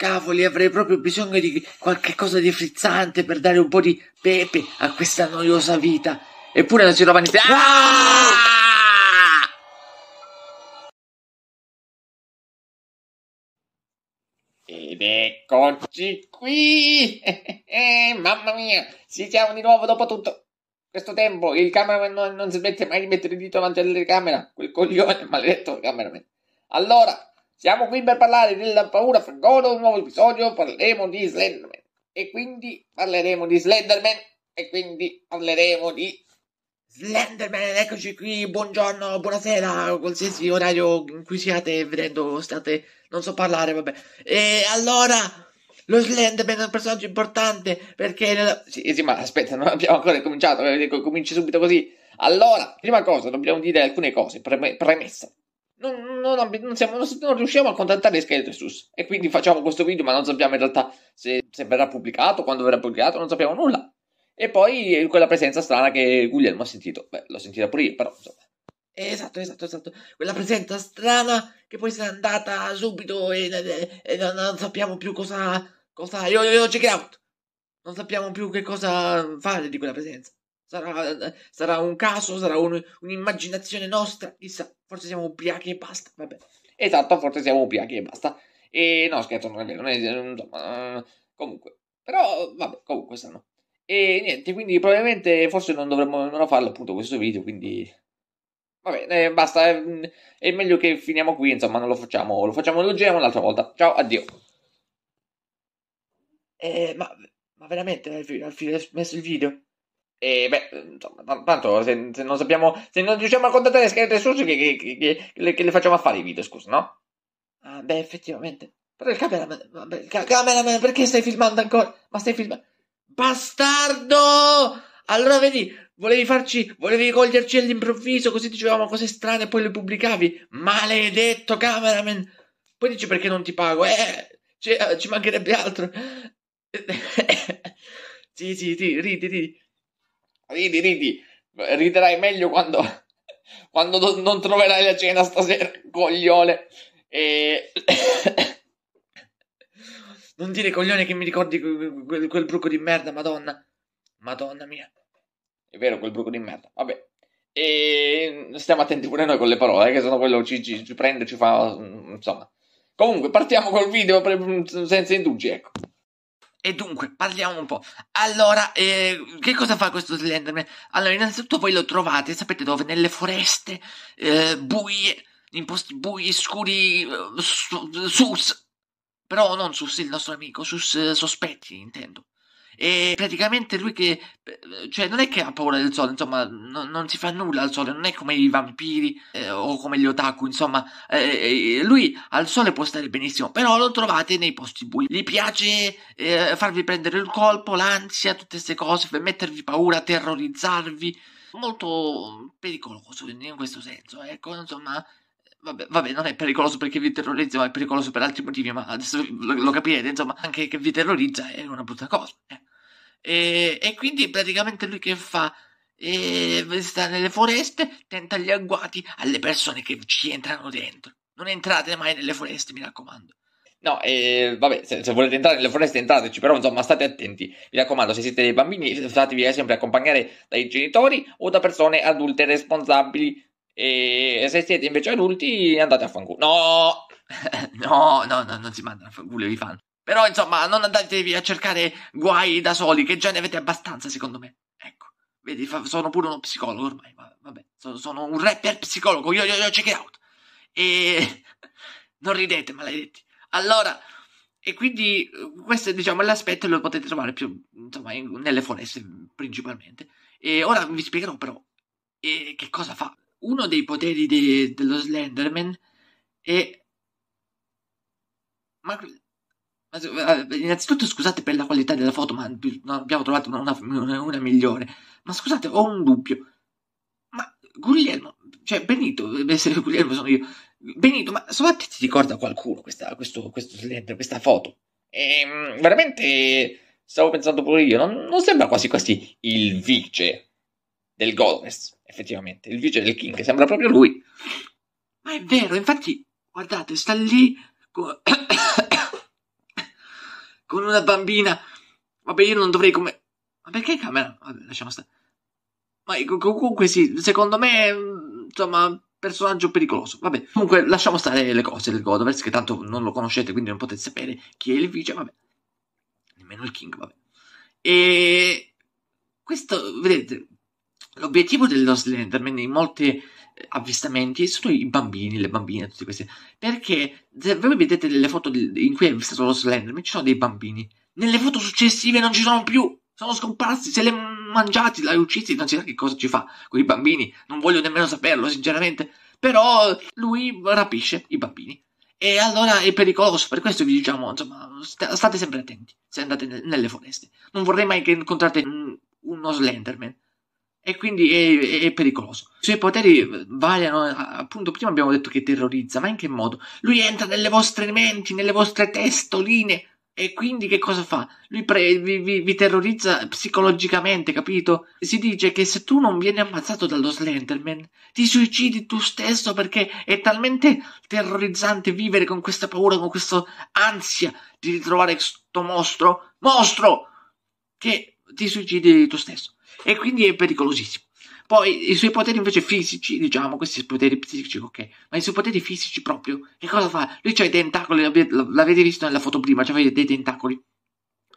Cavoli, avrei proprio bisogno di qualche cosa di frizzante per dare un po' di pepe a questa noiosa vita. Eppure la girovani... Ah! Ed eccoci qui! Eh, mamma mia, ci siamo di nuovo dopo tutto questo tempo. Il cameraman non, non smette mai di mettere il dito davanti alla telecamera. Quel coglione, maledetto cameraman. Allora, siamo qui per parlare della paura francola, un nuovo episodio, parleremo di Slenderman. E quindi parleremo di Slenderman, e quindi parleremo di Slenderman, eccoci qui, buongiorno, buonasera, qualsiasi orario in cui siate vedendo, state, non so parlare, vabbè. E allora, lo Slenderman è un personaggio importante, perché... Nella... Sì, eh, sì, ma aspetta, non abbiamo ancora cominciato, eh, cominci subito così. Allora, prima cosa, dobbiamo dire alcune cose, premessa non, non, non, siamo, non, riusciamo a contattare Skeletus e quindi facciamo questo video ma non sappiamo in realtà se, se, verrà pubblicato, quando verrà pubblicato, non sappiamo nulla. E poi eh, quella presenza strana che Guglielmo ha sentito, beh l'ho sentita pure io però insomma. Esatto, esatto, esatto. Quella presenza strana che poi se n'è andata subito e, e, e non, non, sappiamo più cosa... cosa... Io, io, io check out! Non sappiamo più che cosa fare di quella presenza. Sarà, sarà un caso, sarà un, un'immaginazione nostra, chissà, forse siamo ubriachi e basta, vabbè. Esatto, forse siamo ubriachi e basta. E no, scherzo, non è vero, non è, insomma, comunque. Però, vabbè, comunque stanno. E niente, quindi probabilmente forse non dovremmo nemmeno farlo appunto questo video, quindi... Va bene, eh, basta, eh, mm, è meglio che finiamo qui, insomma, non lo facciamo, lo facciamo, lo giriamo un'altra volta. Ciao, addio. Eh, ma, ma veramente, hai eh, messo il video? E beh, insomma, tanto se, se, non sappiamo, se non riusciamo a contattare le scalette Sushi, che, che, che, che, le, che le facciamo a fare i video, scusa, no? Ah, beh, effettivamente. Però il cameraman, vabbè, il cameraman, perché stai filmando ancora? Ma stai filmando? Bastardo! Allora vedi, volevi farci, volevi coglierci all'improvviso, così dicevamo cose strane e poi le pubblicavi. Maledetto cameraman! Poi dici perché non ti pago? Eh, cioè, ci mancherebbe altro. sì, sì, sì, ridi, ridi. Ridi, ridi, riderai meglio quando, quando do, non troverai la cena stasera, coglione. E... non dire coglione che mi ricordi quel, quel bruco di merda, madonna. Madonna mia. È vero, quel bruco di merda. Vabbè. E stiamo attenti pure noi con le parole, eh, che sennò quello ci, ci, ci prende, ci fa... Mm, insomma. Comunque, partiamo col video senza indugi, ecco. E dunque, parliamo un po'. Allora, eh, che cosa fa questo Slenderman? Allora, innanzitutto voi lo trovate, sapete dove? Nelle foreste, eh, buie, in posti bui, scuri, eh, sus. Però non sus il nostro amico, sus eh, sospetti, intendo. E praticamente lui che... Eh, cioè, non è che ha paura del sole, insomma, no, non si fa nulla al sole, non è come i vampiri eh, o come gli otaku, insomma. Eh, eh lui al sole può stare benissimo, però lo trovate nei posti bui. Gli piace eh, farvi prendere il colpo, l'ansia, tutte queste cose, per mettervi paura, terrorizzarvi. Molto pericoloso in questo senso, ecco, insomma... Vabbè, vabbè, non è pericoloso perché vi terrorizza, ma è pericoloso per altri motivi, ma adesso lo, lo capirete, insomma, anche che vi terrorizza è una brutta cosa. Eh. E, e quindi praticamente lui che fa? E sta nelle foreste, tenta gli agguati alle persone che ci entrano dentro. Non entrate mai nelle foreste, mi raccomando. No, eh, vabbè, se, se, volete entrare nelle foreste entrateci, però insomma state attenti. Mi raccomando, se siete dei bambini, statevi sempre accompagnare dai genitori o da persone adulte responsabili. E se siete invece adulti, andate a fanculo. No! no, no, no, non si mandano a fanculo i fan. Però, insomma, non andatevi a cercare guai da soli, che già ne avete abbastanza, secondo me. Ecco, vedi, fa- sono pure uno psicologo ormai, ma, vabbè, sono, sono, un rapper psicologo, io, io, io, check it out. E... non ridete, maledetti. Allora... E quindi questo diciamo, è l'aspetto lo potete trovare più insomma, in, nelle foreste principalmente. E ora vi spiegherò però eh, che cosa fa. Uno dei poteri de- dello Slenderman è... Ma eh, innanzitutto scusate per la qualità della foto, ma non abbiamo trovato una, una, una migliore. Ma scusate, ho un dubbio. Ma Guglielmo, cioè Benito, se Guglielmo sono io. Benito, ma Sovatti ti ricorda qualcuno questa, questo, questo slender, questa foto? E, ehm, veramente stavo pensando pure io, non, non sembra quasi quasi il vice del Gomez, effettivamente, il vice del King, sembra proprio lui. Ma è vero, infatti, guardate, sta lì... Co- con una bambina. Vabbè, io non dovrei come... Ma perché camera? Vabbè, lasciamo stare. Ma ecco, comunque sì, secondo me, insomma, personaggio pericoloso. Vabbè, comunque lasciamo stare le cose del Godovers, che tanto non lo conoscete, quindi non potete sapere chi è il vice, vabbè. Nemmeno il King, vabbè. E... Questo, vedete, l'obiettivo dello Slenderman in molte avvistamenti sono i bambini, le bambine, tutti questi. Perché se voi vedete delle foto in cui è avvistato lo Slenderman, ci sono dei bambini. Nelle foto successive non ci sono più, sono scomparsi, se li hanno mangiati, li hanno uccisi, non si sa che cosa ci fa con i bambini. Non voglio nemmeno saperlo, sinceramente. Però lui rapisce i bambini. E allora è pericoloso, per questo vi diciamo, insomma, state sempre attenti se andate nelle foreste. Non vorrei mai che incontrate uno Slenderman e quindi è, è, pericoloso. I suoi poteri eh, variano, eh, appunto, prima abbiamo detto che terrorizza, ma in che modo? Lui entra nelle vostre menti, nelle vostre testoline. E quindi che cosa fa? Lui pre- vi, vi, vi, terrorizza psicologicamente, capito? Si dice che se tu non vieni ammazzato dallo Slenderman, ti suicidi tu stesso perché è talmente terrorizzante vivere con questa paura, con questa ansia di ritrovare questo mostro, mostro, che ti suicidi tu stesso e quindi è pericolosissimo. Poi i suoi poteri invece fisici, diciamo, questi poteri psichici, ok, ma i suoi poteri fisici proprio, che cosa fa? Lui c'ha i tentacoli, l'avete visto nella foto prima, c'aveva dei tentacoli.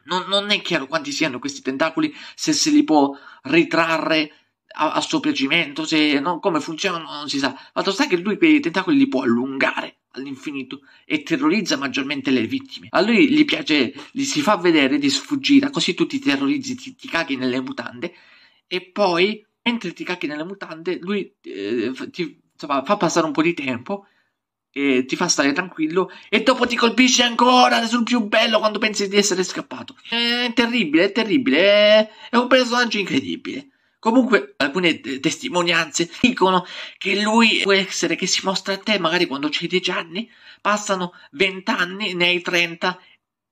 Non, non, è chiaro quanti siano questi tentacoli, se se li può ritrarre a, a suo piacimento, se non, come funzionano non si sa. Fatto sta che lui quei tentacoli li può allungare all'infinito e terrorizza maggiormente le vittime. A lui gli piace, gli si fa vedere di sfuggita, così tu ti terrorizzi, ti, ti caghi nelle mutande e poi, mentre ti cacchi nelle mutande, lui eh, ti insomma, fa passare un po' di tempo e ti fa stare tranquillo e dopo ti colpisce ancora sul più bello quando pensi di essere scappato. È terribile, è terribile, è un personaggio incredibile. Comunque, alcune eh, testimonianze dicono che lui può essere che si mostra a te magari quando c'hai 10 anni, passano 20 anni, nei 30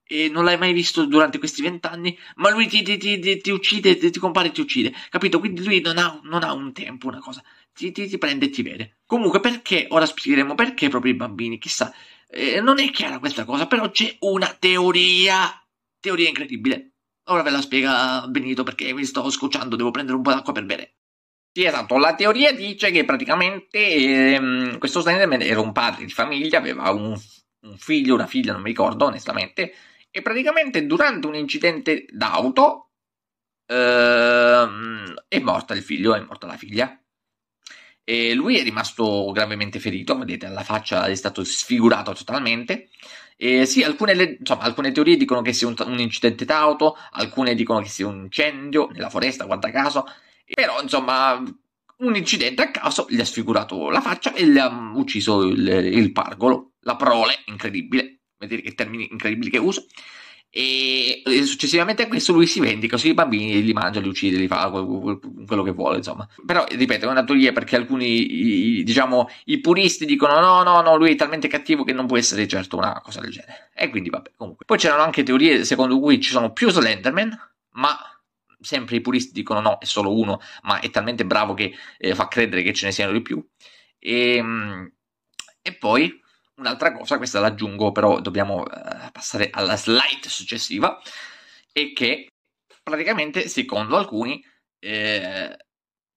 e non l'hai mai visto durante questi vent'anni, ma lui ti, ti, ti, ti uccide, ti, compare e ti uccide, capito? Quindi lui non ha, non ha un tempo, una cosa, ti, prende e ti vede. Comunque, perché, ora spiegheremo perché proprio i bambini, chissà, eh, non è chiara questa cosa, però c'è una teoria, teoria incredibile. Ora ve la spiega Benito perché mi sto scocciando, devo prendere un po' d'acqua per bere. Sì, esatto, la teoria dice che praticamente ehm, questo Slenderman era un padre di famiglia, aveva un, un figlio, una figlia, non mi ricordo onestamente, e praticamente durante un incidente d'auto ehm, è morta il figlio, è morta la figlia. E lui è rimasto gravemente ferito, vedete, alla faccia è stato sfigurato totalmente. E sì, alcune, insomma, alcune teorie dicono che sia un, un incidente d'auto, alcune dicono che sia un incendio nella foresta, guarda caso. Però, insomma, un incidente a caso gli ha sfigurato la faccia e gli ha ucciso il, il pargolo, la prole, incredibile vedete che termini incredibili che uso. E successivamente a questo lui si vendica così i bambini, li mangia, li uccide, li fa quello che vuole, insomma. Però ripeto, è una teoria perché alcuni, i, diciamo, i puristi dicono: no, no, no, lui è talmente cattivo che non può essere certo una cosa del genere. E quindi, vabbè, comunque. Poi c'erano anche teorie secondo cui ci sono più Slenderman, ma sempre i puristi dicono: no, è solo uno, ma è talmente bravo che eh, fa credere che ce ne siano di più. E, ehm, e poi Un'altra cosa, questa l'aggiungo, però dobbiamo eh, passare alla slide successiva, è che praticamente, secondo alcuni, eh,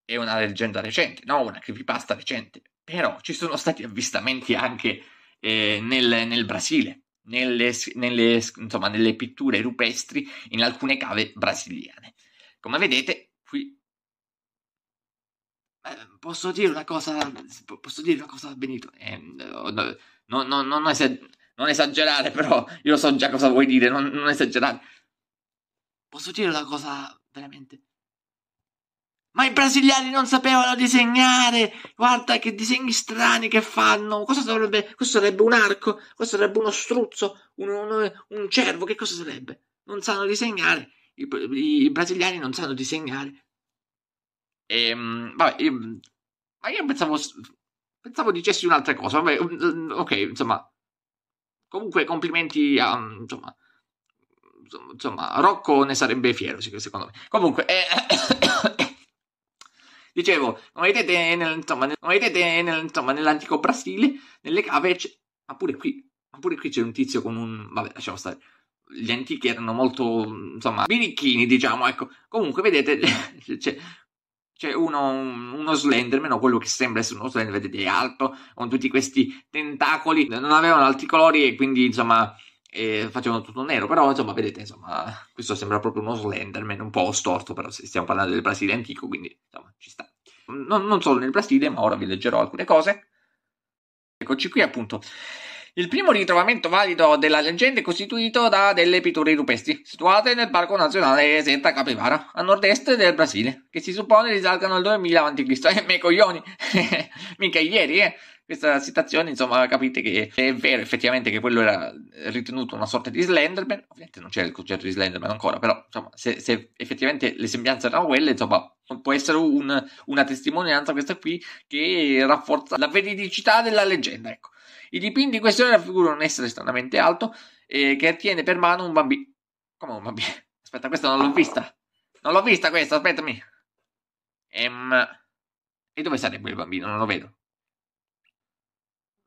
è una leggenda recente, no? Una creepypasta recente. Però ci sono stati avvistamenti anche eh, nel, nel, Brasile, nelle, nelle, insomma, nelle pitture rupestri in alcune cave brasiliane. Come vedete, qui posso dire una cosa, posso dire una cosa, Benito? Eh, no, no, no, non, esager- non, esagerare, però io so già cosa vuoi dire, non, non esagerare. Posso dire una cosa veramente? Ma i brasiliani non sapevano disegnare! Guarda che disegni strani che fanno! Cosa sarebbe? Questo sarebbe un arco? Questo sarebbe uno struzzo? Un, un, un cervo? Che cosa sarebbe? Non sanno disegnare. I, I, brasiliani non sanno disegnare. E, ehm, vabbè, io, ma io pensavo, pensavo dicessi un'altra cosa. Vabbè, mm, mm, ok, insomma, comunque complimenti a, mm, insomma, insomma, Rocco ne sarebbe fiero, secondo me. Comunque, eh, dicevo, come vedete, nel, insomma, nel, come vedete nel, insomma, nell'antico Brasile, nelle cave, ma pure qui, ma pure qui c'è un tizio con un, vabbè, lasciamo stare. Gli antichi erano molto, insomma, birichini, diciamo, ecco. Comunque, vedete, c'è, c'è cioè, uno, uno Slenderman, o quello che sembra essere uno Slenderman, vedete, è alto, con tutti questi tentacoli, non avevano altri colori e quindi, insomma, eh, facevano tutto nero, però, insomma, vedete, insomma, questo sembra proprio uno Slenderman, un po' storto, però stiamo parlando del Brasile antico, quindi, insomma, ci sta. Non, non solo nel Brasile, ma ora vi leggerò alcune cose. Eccoci qui, appunto. Il primo ritrovamento valido della leggenda è costituito da delle pitture rupestri, situate nel Parco Nazionale Senta Capivara, a nord-est del Brasile, che si suppone risalgano al 2000 a.C. E eh, me coglioni! Mica ieri, eh! Questa citazione, insomma, capite che è vero effettivamente che quello era ritenuto una sorta di Slenderman. Ovviamente non c'era il concetto di Slenderman ancora, però, insomma, se, se effettivamente le sembianze erano quelle, insomma, può essere un, una testimonianza questa qui che rafforza la veridicità della leggenda, ecco. I dipinti in questione raffigurano un essere stranamente alto eh, che tiene per mano un bambino. Come un bambino? Aspetta, questa non l'ho vista. Non l'ho vista questa, aspettami. Ehm. E dove sarebbe il bambino? Non lo vedo.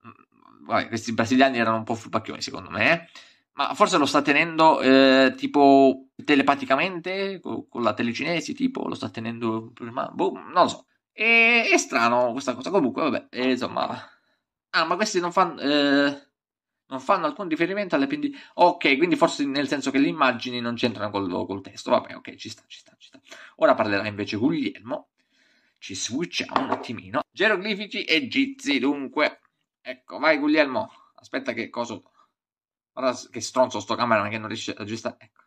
Mm, vabbè, questi brasiliani erano un po' furbacchioni, secondo me. Eh. Ma forse lo sta tenendo eh, tipo telepaticamente, con, con la telecinesi, tipo, lo sta tenendo prima. Boh, non lo so. E, è strano questa cosa. Comunque, vabbè, e, eh, insomma. Ah, ma questi non fanno. Eh, non fanno alcun riferimento alle PNG. Ok, quindi forse nel senso che le immagini non c'entrano col, col testo. Vabbè, ok, ci sta, ci sta, ci sta. Ora parlerà invece Guglielmo. Ci switchiamo un attimino. Geroglifici egizi, dunque. Ecco, vai Guglielmo. Aspetta che cosa. Guarda che stronzo sto camera che non riesce a aggiustare. Ecco.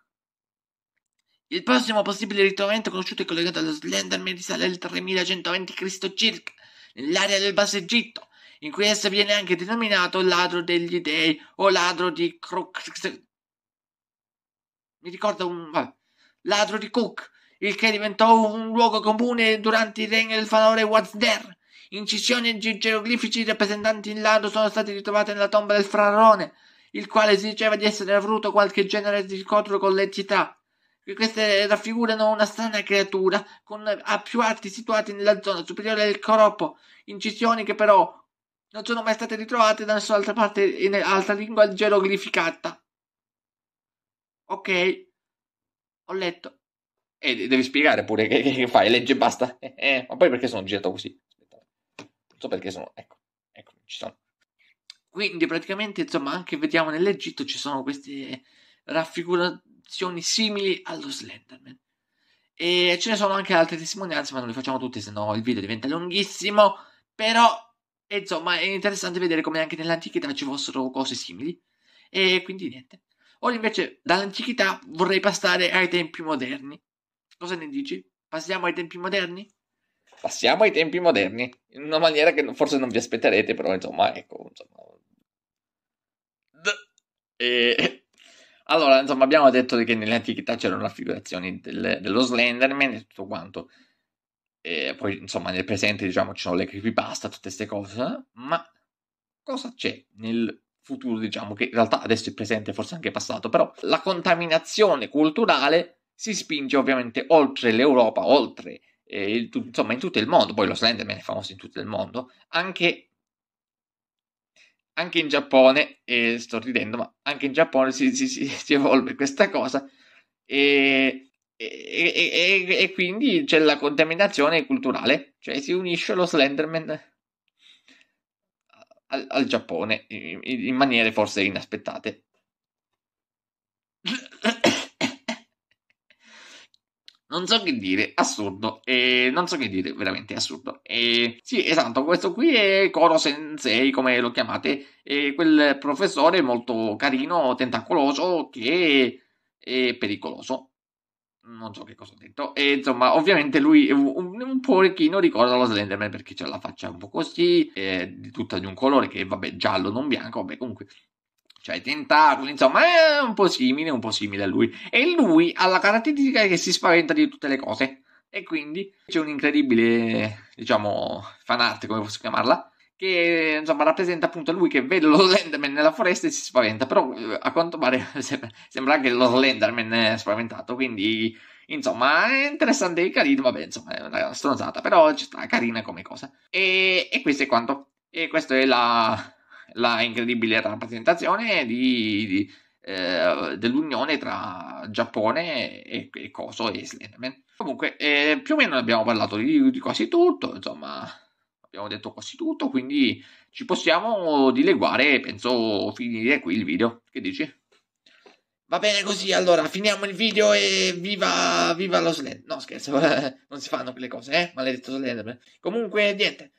Il prossimo possibile ritrovamento conosciuto e collegato allo Slenderman risale al 3120 Cristo circa, nell'area del Basso Egitto. In cui questo viene anche denominato ladro degli dei o ladro di Crook. Mi ricorda un. Vabbè, ladro di Cook, il che diventò un luogo comune durante il regno del faraone Wazder. Incisioni geroglifici rappresentanti il ladro sono state ritrovate nella tomba del faraone, il quale si diceva di essere avuto qualche genere di scontro con le città. Queste raffigurano una strana creatura con a più arti situati nella zona superiore del corpo, incisioni che però non sono mai state ritrovate da nessun'altra parte in altra lingua geroglificata. Ok, ho letto. E devi spiegare pure che, che, fai, legge e basta. Eh, eh, ma poi perché sono girato così? Aspetta. Non so perché sono... Ecco, ecco, ci sono. Quindi praticamente, insomma, anche vediamo nell'Egitto ci sono queste raffigurazioni simili allo Slenderman. E ce ne sono anche altre testimonianze, ma non le facciamo tutte, se no il video diventa lunghissimo. Però e insomma è interessante vedere come anche nell'antichità ci fossero cose simili. E quindi niente. Ora invece dall'antichità vorrei passare ai tempi moderni. Cosa ne dici? Passiamo ai tempi moderni? Passiamo ai tempi moderni, in una maniera che forse non vi aspetterete, però insomma, ecco, insomma... E... Allora, insomma, abbiamo detto che nell'antichità c'erano raffigurazioni del, dello Slenderman e tutto quanto. E poi, insomma, nel presente, diciamo, ci sono le creepypasta, tutte queste cose, ma cosa c'è nel futuro, diciamo, che in realtà adesso è presente, forse anche passato, però la contaminazione culturale si spinge ovviamente oltre l'Europa, oltre, eh, il, insomma, in tutto il mondo, poi lo Slenderman è famoso in tutto il mondo, anche anche in Giappone, eh, sto ridendo, ma anche in Giappone si, si, si, si evolve questa cosa. E e, e, e, quindi c'è la contaminazione culturale, cioè si unisce lo Slenderman al, al Giappone in, in, maniere forse inaspettate. Non so che dire, assurdo, eh, non so che dire, veramente assurdo. Eh, sì, esatto, questo qui è Koro Sensei, come lo chiamate, è quel professore molto carino, tentacoloso, che è pericoloso non so che cosa ho detto. E insomma, ovviamente lui un, un pochino ricorda lo Slenderman perché c'è la faccia un po' così, di tutta di un colore che vabbè, giallo, non bianco, vabbè, comunque cioè i tentacoli, insomma, è un po' simile, un po' simile a lui. E lui ha la caratteristica che si spaventa di tutte le cose. E quindi c'è un incredibile, diciamo, fan come posso chiamarla, che insomma, rappresenta appunto lui che vede lo Slenderman nella foresta e si spaventa, però eh, a quanto pare sembra anche lo Slenderman eh, spaventato, quindi insomma è interessante e carino, vabbè insomma è una stronzata, però ci sta carina come cosa. E, e questo è quanto, e questa è la, la incredibile rappresentazione di, di, eh, dell'unione tra Giappone e, e Coso e Slenderman. Comunque eh, più o meno abbiamo parlato di, di quasi tutto, insomma abbiamo detto quasi tutto, quindi ci possiamo dileguare e penso finire qui il video. Che dici? Va bene così, allora finiamo il video e viva, viva lo Slender. No, scherzo, non si fanno quelle cose, eh? Maledetto Slender. Comunque, niente,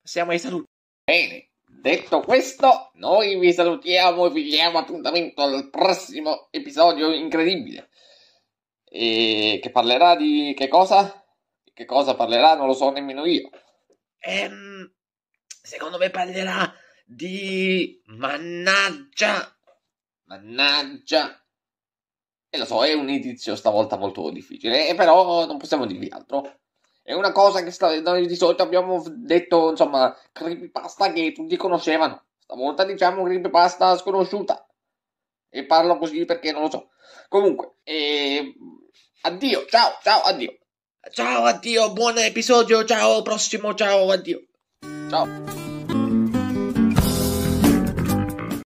passiamo ai saluti. Bene, detto questo, noi vi salutiamo e vi diamo appuntamento al prossimo episodio incredibile. E che parlerà di che cosa? che cosa parlerà non lo so nemmeno io ehm, secondo me parlerà di mannaggia, mannaggia. E lo so, è un indizio stavolta molto difficile, eh, però non possiamo dirvi altro. È una cosa che sta, noi di solito abbiamo detto, insomma, creepypasta che tutti conoscevano. Stavolta diciamo creepypasta sconosciuta. E parlo così perché non lo so. Comunque, e... Ehm, addio, ciao, ciao, addio. Ciao, addio, buon episodio, ciao, prossimo, ciao, addio. Ciao.